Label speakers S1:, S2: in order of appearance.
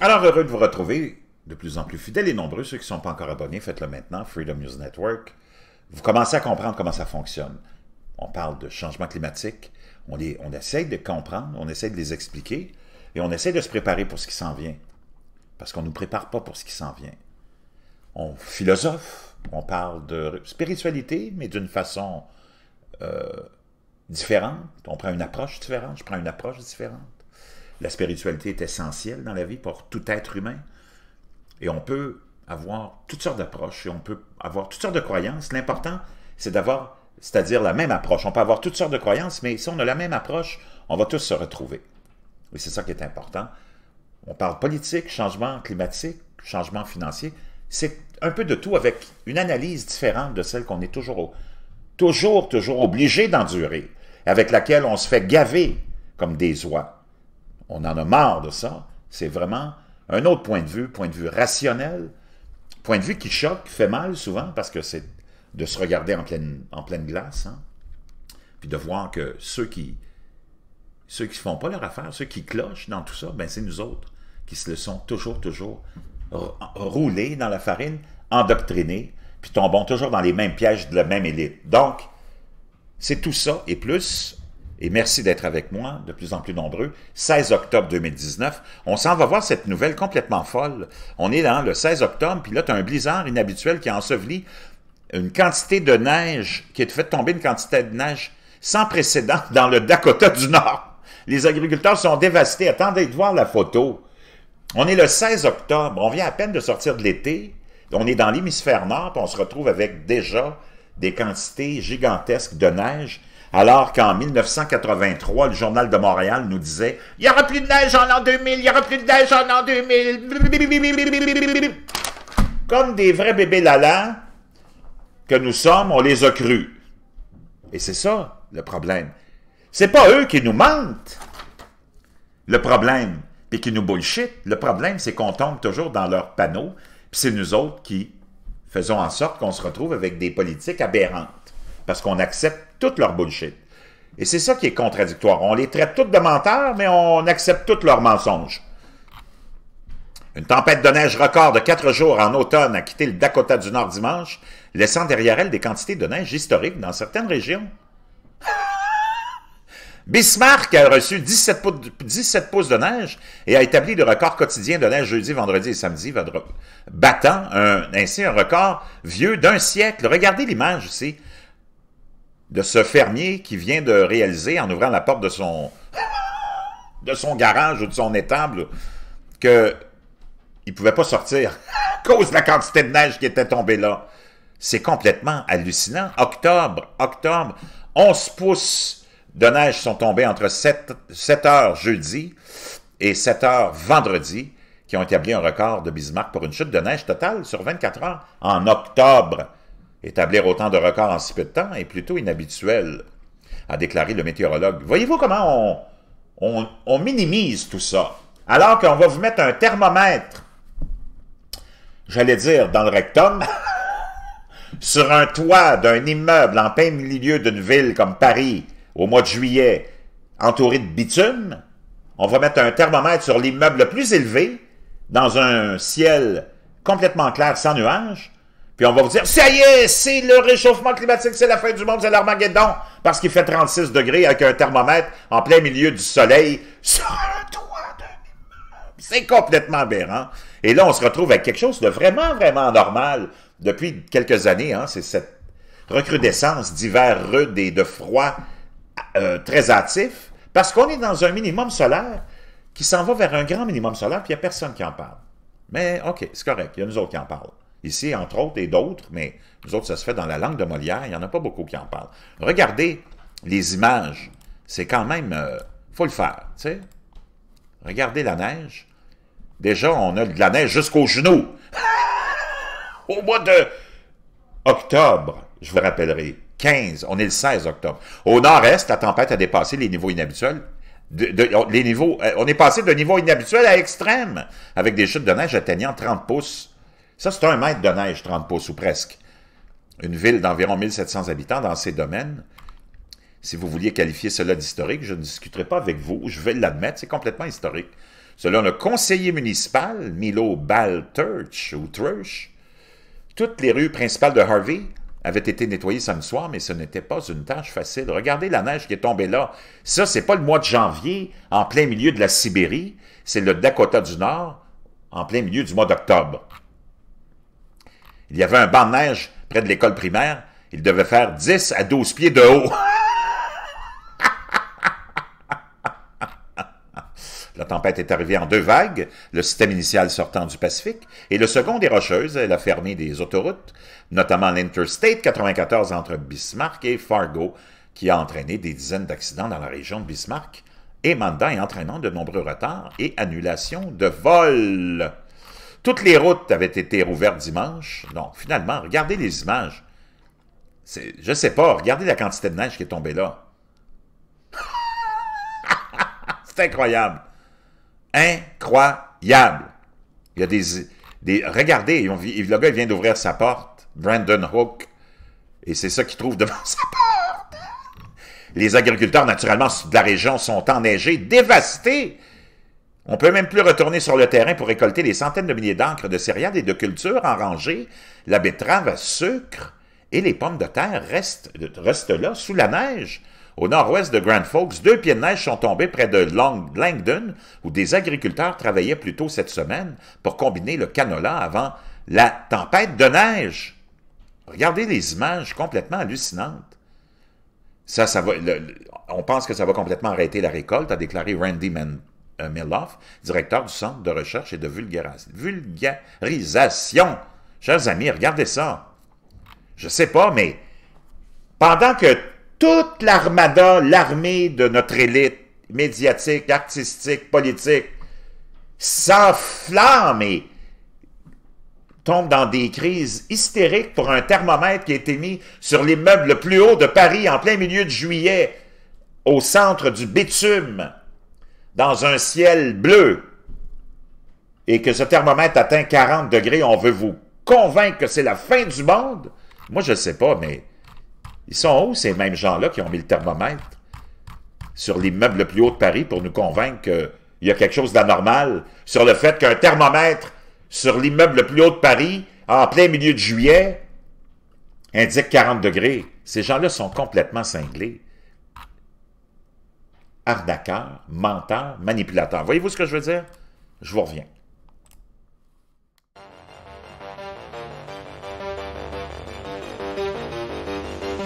S1: Alors, heureux de vous retrouver, de plus en plus fidèles et nombreux. Ceux qui ne sont pas encore abonnés, faites-le maintenant, Freedom News Network. Vous commencez à comprendre comment ça fonctionne. On parle de changement climatique, on, les, on essaye de comprendre, on essaye de les expliquer, et on essaye de se préparer pour ce qui s'en vient. Parce qu'on ne nous prépare pas pour ce qui s'en vient. On philosophe, on parle de spiritualité, mais d'une façon euh, différente. On prend une approche différente, je prends une approche différente. La spiritualité est essentielle dans la vie pour tout être humain. Et on peut avoir toutes sortes d'approches et on peut avoir toutes sortes de croyances. L'important, c'est d'avoir, c'est-à-dire la même approche. On peut avoir toutes sortes de croyances, mais si on a la même approche, on va tous se retrouver. Et c'est ça qui est important. On parle politique, changement climatique, changement financier. C'est un peu de tout avec une analyse différente de celle qu'on est toujours, toujours, toujours obligé d'endurer, avec laquelle on se fait gaver comme des oies on en a marre de ça. C'est vraiment un autre point de vue, point de vue rationnel, point de vue qui choque, qui fait mal souvent, parce que c'est de se regarder en pleine, en pleine glace, hein, puis de voir que ceux qui ceux qui ne font pas leur affaire, ceux qui clochent dans tout ça, ben c'est nous autres qui se le sont toujours, toujours roulés dans la farine, endoctrinés, puis tombons toujours dans les mêmes pièges de la même élite. Donc, c'est tout ça et plus et merci d'être avec moi, de plus en plus nombreux, 16 octobre 2019. On s'en va voir cette nouvelle complètement folle. On est dans le 16 octobre, puis là, tu as un blizzard inhabituel qui enseveli une quantité de neige, qui a fait tomber une quantité de neige sans précédent dans le Dakota du Nord. Les agriculteurs sont dévastés. Attendez de voir la photo. On est le 16 octobre, on vient à peine de sortir de l'été, on est dans l'hémisphère nord, on se retrouve avec déjà des quantités gigantesques de neige, alors qu'en 1983, le Journal de Montréal nous disait « Il n'y aura plus de neige en l'an 2000, il n'y aura plus de neige en l'an 2000! » Comme des vrais bébés lala que nous sommes, on les a crus. Et c'est ça, le problème. C'est pas eux qui nous mentent, le problème, puis qui nous bullshit. Le problème, c'est qu'on tombe toujours dans leurs panneaux, puis c'est nous autres qui faisons en sorte qu'on se retrouve avec des politiques aberrantes, parce qu'on accepte toute leur bullshit. Et c'est ça qui est contradictoire. On les traite toutes de menteurs, mais on accepte toutes leurs mensonges. Une tempête de neige record de quatre jours en automne a quitté le Dakota du Nord dimanche, laissant derrière elle des quantités de neige historiques dans certaines régions. Bismarck a reçu 17, pouces de neige et a établi le record quotidien de neige jeudi, vendredi et samedi, battant ainsi un record vieux d'un siècle. Regardez l'image ici de ce fermier qui vient de réaliser, en ouvrant la porte de son, de son garage ou de son étable, qu'il ne pouvait pas sortir à cause de la quantité de neige qui était tombée là. C'est complètement hallucinant. Octobre, octobre, 11 pouces de neige sont tombées entre 7, 7 heures jeudi et 7 heures vendredi, qui ont établi un record de Bismarck pour une chute de neige totale sur 24 heures en octobre. Établir autant de records en si peu de temps est plutôt inhabituel, a déclaré le météorologue. Voyez-vous comment on, on minimise tout ça, alors qu'on va vous mettre un thermomètre, j'allais dire dans le rectum, sur un toit d'un immeuble en plein milieu d'une ville comme Paris, au mois de juillet entouré de bitume, on va mettre un thermomètre sur l'immeuble le plus élevé, dans un ciel complètement clair, sans nuages, puis on va vous dire, ça y est, c'est le réchauffement climatique, c'est la fin du monde, c'est l'Armageddon, parce qu'il fait 36 degrés avec un thermomètre en plein milieu du soleil sur le toit d'un immeuble. C'est complètement aberrant. Et là, on se retrouve avec quelque chose de vraiment, vraiment normal depuis quelques années. Hein. c'est cette recrudescence d'hiver rude et de froid euh, très actif parce qu'on est dans un minimum solaire qui s'en va vers un grand minimum solaire, puis il n'y a personne qui en parle. Mais OK, c'est correct, il y a nous autres qui en parlent. Ici, entre autres, et d'autres, mais nous autres, ça se fait dans la langue de Molière, il n'y en a pas beaucoup qui en parlent. Regardez les images, c'est quand même... Il euh, faut le faire, tu sais. Regardez la neige. Déjà, on a de la neige jusqu'aux genoux. Au mois de octobre, je vous rappellerai. 15, on est le 16 octobre. Au nord-est, la tempête a dépassé les niveaux inhabituels. on, les niveaux, euh, on est passé de niveau inhabituel à extrême, avec des chutes de neige atteignant 30 pouces. Ça, c'est un mètre de neige, 30 pouces, ou presque. Une ville d'environ 1700 habitants dans ces domaines. Si vous vouliez qualifier cela d'historique, je ne discuterai pas avec vous, je vais l'admettre, c'est complètement historique. Selon le conseiller municipal, Milo Balturch, ou toutes les rues principales de Harvey avait été nettoyé samedi soir, mais ce n'était pas une tâche facile. Regardez la neige qui est tombée là. Ça, c'est pas le mois de janvier, en plein milieu de la Sibérie, c'est le Dakota du Nord, en plein milieu du mois d'octobre. Il y avait un banc de neige près de l'école primaire, il devait faire 10 à 12 pieds de haut. tempête est arrivée en deux vagues, le système initial sortant du Pacifique, et le second des Rocheuses, elle a fermé des autoroutes, notamment l'Interstate 94 entre Bismarck et Fargo, qui a entraîné des dizaines d'accidents dans la région de Bismarck, et mandant et entraînant de nombreux retards et annulations de vols. Toutes les routes avaient été rouvertes dimanche. Donc, finalement, regardez les images. Je ne sais pas, regardez la quantité de neige qui est tombée là. C'est incroyable incroyable. Il y a des... regardez, le gars vient d'ouvrir sa porte, Brandon Hook, et c'est ça qu'il trouve devant sa porte. Les agriculteurs, naturellement, de la région sont enneigés, dévastés. On peut même plus retourner sur le terrain pour récolter les centaines de milliers d'ancres de céréales et de cultures en rangée. La betterave à sucre et les pommes de terre restent, restent là, sous la neige. Au nord-ouest de Grand Forks, deux pieds de neige sont tombés près de Langdon, où des agriculteurs travaillaient plus tôt cette semaine pour combiner le canola avant la tempête de neige. Regardez les images complètement hallucinantes. Ça, ça va, on pense que ça va complètement arrêter la récolte, a déclaré Randy Man, euh, directeur du Centre de recherche et de vulgarisation. Chers amis, regardez ça. Je ne sais pas, mais pendant que toute l'armada, l'armée de notre élite médiatique, artistique, politique, s'enflamme et tombe dans des crises hystériques pour un thermomètre qui a été mis sur l'immeuble le plus haut de Paris en plein milieu de juillet, au centre du bitume, dans un ciel bleu, et que ce thermomètre atteint 40 degrés, on veut vous convaincre que c'est la fin du monde? Moi, je ne sais pas, mais ils sont où, ces mêmes gens-là qui ont mis le thermomètre sur l'immeuble le plus haut de Paris pour nous convaincre qu'il y a quelque chose d'anormal sur le fait qu'un thermomètre sur l'immeuble le plus haut de Paris, en plein milieu de juillet, indique 40 degrés. Ces gens-là sont complètement cinglés. Arnaqueurs, menteurs, manipulateurs. Voyez-vous ce que je veux dire? Je vous reviens.